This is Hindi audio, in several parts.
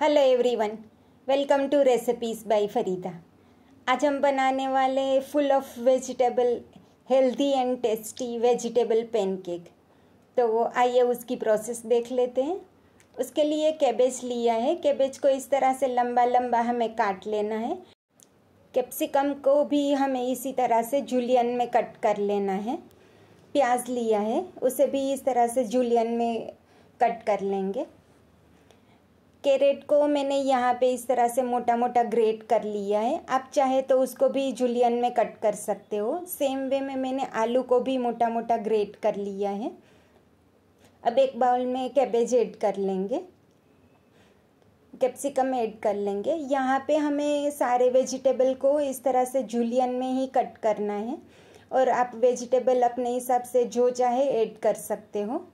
hello everyone welcome to recipes by Farida आज हम बनाने वाले full of vegetable healthy and tasty vegetable pancake तो आइए उसकी प्रोसेस देख लेते हैं उसके लिए कैबेज लिया है कैबेज को इस तरह से लंबा लंबा हमें काट लेना है कैप्सिकम को भी हमें इसी तरह से जुलियन में कट कर लेना है प्याज लिया है उसे भी इस तरह से जुलियन में कट कर लेंगे कैरेट को मैंने यहाँ पे इस तरह से मोटा मोटा ग्रेट कर लिया है आप चाहे तो उसको भी जुलियन में कट कर सकते हो सेम वे में मैंने आलू को भी मोटा मोटा ग्रेट कर लिया है अब एक बाउल में कैबेज ऐड कर लेंगे कैप्सिकम ऐड कर लेंगे यहाँ पे हमें सारे वेजिटेबल को इस तरह से जुलियन में ही कट करना है और आप वेजिटेबल अपने हिसाब से जो चाहे ऐड कर सकते हो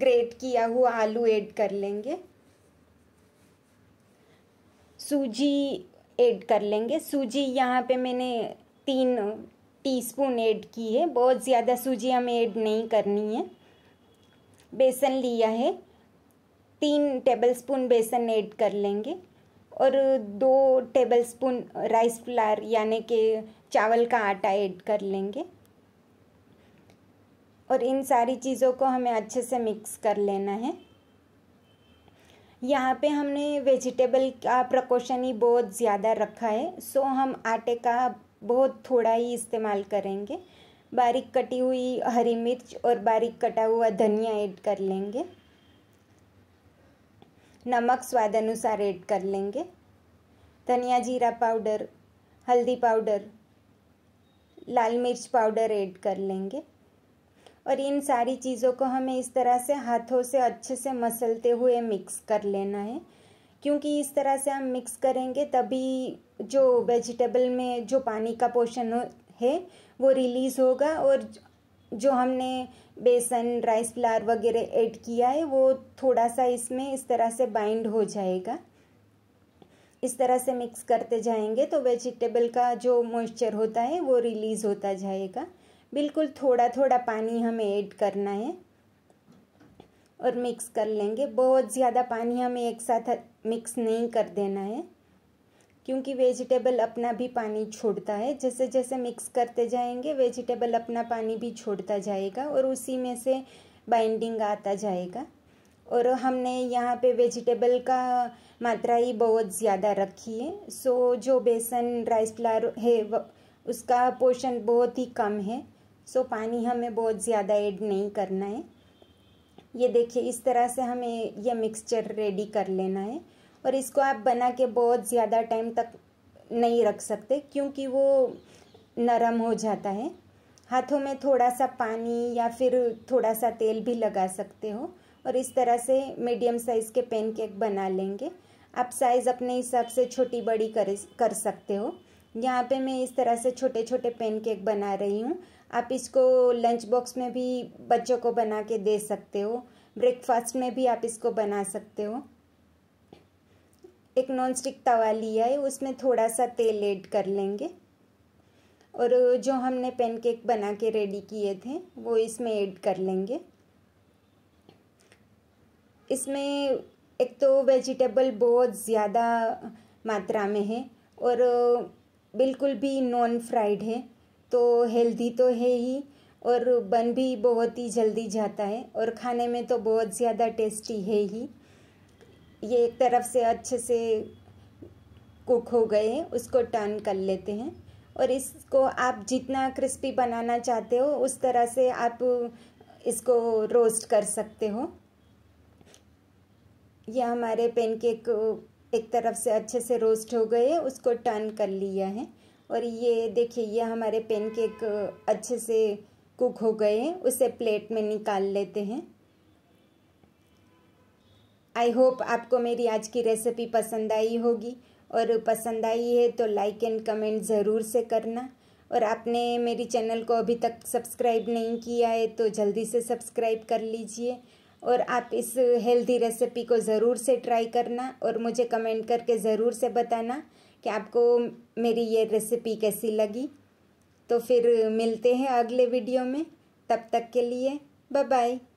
ग्रेट किया हुआ आलू ऐड कर लेंगे सूजी ऐड कर लेंगे सूजी यहाँ पे मैंने तीन टीस्पून ऐड की है बहुत ज़्यादा सूजी हमें ऐड नहीं करनी है बेसन लिया है तीन टेबलस्पून बेसन ऐड कर लेंगे और दो टेबलस्पून राइस फ्लार यानी कि चावल का आटा ऐड कर लेंगे और इन सारी चीज़ों को हमें अच्छे से मिक्स कर लेना है यहाँ पे हमने वेजिटेबल का प्रकोशन ही बहुत ज़्यादा रखा है सो हम आटे का बहुत थोड़ा ही इस्तेमाल करेंगे बारीक कटी हुई हरी मिर्च और बारीक कटा हुआ धनिया ऐड कर लेंगे नमक स्वाद अनुसार ऐड कर लेंगे धनिया जीरा पाउडर हल्दी पाउडर लाल मिर्च पाउडर ऐड कर लेंगे और इन सारी चीज़ों को हमें इस तरह से हाथों से अच्छे से मसलते हुए मिक्स कर लेना है क्योंकि इस तरह से हम मिक्स करेंगे तभी जो वेजिटेबल में जो पानी का पोषण है वो रिलीज़ होगा और जो हमने बेसन राइस फ्लावर वगैरह ऐड किया है वो थोड़ा सा इसमें इस तरह से बाइंड हो जाएगा इस तरह से मिक्स करते जाएंगे तो वेजिटेबल का जो मॉइस्चर होता है वो रिलीज़ होता जाएगा बिल्कुल थोड़ा थोड़ा पानी हमें ऐड करना है और मिक्स कर लेंगे बहुत ज़्यादा पानी हमें एक साथ मिक्स नहीं कर देना है क्योंकि वेजिटेबल अपना भी पानी छोड़ता है जैसे जैसे मिक्स करते जाएंगे वेजिटेबल अपना पानी भी छोड़ता जाएगा और उसी में से बाइंडिंग आता जाएगा और हमने यहाँ पे वेजिटेबल का मात्रा ही बहुत ज़्यादा रखी है सो जो बेसन राइस फ्लार है उसका पोर्शन बहुत ही कम है सो पानी हमें बहुत ज़्यादा ऐड नहीं करना है ये देखिए इस तरह से हमें यह मिक्सचर रेडी कर लेना है और इसको आप बना के बहुत ज़्यादा टाइम तक नहीं रख सकते क्योंकि वो नरम हो जाता है हाथों में थोड़ा सा पानी या फिर थोड़ा सा तेल भी लगा सकते हो और इस तरह से मीडियम साइज़ के पेनकेक बना लेंगे आप साइज़ अपने हिसाब से छोटी बड़ी कर कर सकते हो यहाँ पे मैं इस तरह से छोटे छोटे पेनकेक बना रही हूँ आप इसको लंच बॉक्स में भी बच्चों को बना के दे सकते हो ब्रेकफास्ट में भी आप इसको बना सकते हो एक नॉन स्टिक तवा लिया है उसमें थोड़ा सा तेल ऐड कर लेंगे और जो हमने पैनकेक बना के रेडी किए थे वो इसमें ऐड कर लेंगे इसमें एक तो वेजिटेबल बहुत ज़्यादा मात्रा में है और बिल्कुल भी नॉन फ्राइड है तो हेल्दी तो है ही और बन भी बहुत ही जल्दी जाता है और खाने में तो बहुत ज़्यादा टेस्टी है ही ये एक तरफ से अच्छे से कुक हो गए हैं उसको टर्न कर लेते हैं और इसको आप जितना क्रिस्पी बनाना चाहते हो उस तरह से आप इसको रोस्ट कर सकते हो यह हमारे पेनकेक एक तरफ से अच्छे से रोस्ट हो गए उसको टर्न कर लिया है और ये देखिए ये हमारे पेन केक अच्छे से कुक हो गए हैं उसे प्लेट में निकाल लेते हैं आई होप आपको मेरी आज की रेसिपी पसंद आई होगी और पसंद आई है तो लाइक एंड कमेंट ज़रूर से करना और आपने मेरी चैनल को अभी तक सब्सक्राइब नहीं किया है तो जल्दी से सब्सक्राइब कर लीजिए और आप इस हेल्दी रेसिपी को ज़रूर से ट्राई करना और मुझे कमेंट करके ज़रूर से बताना कि आपको मेरी ये रेसिपी कैसी लगी तो फिर मिलते हैं अगले वीडियो में तब तक के लिए बाय बाय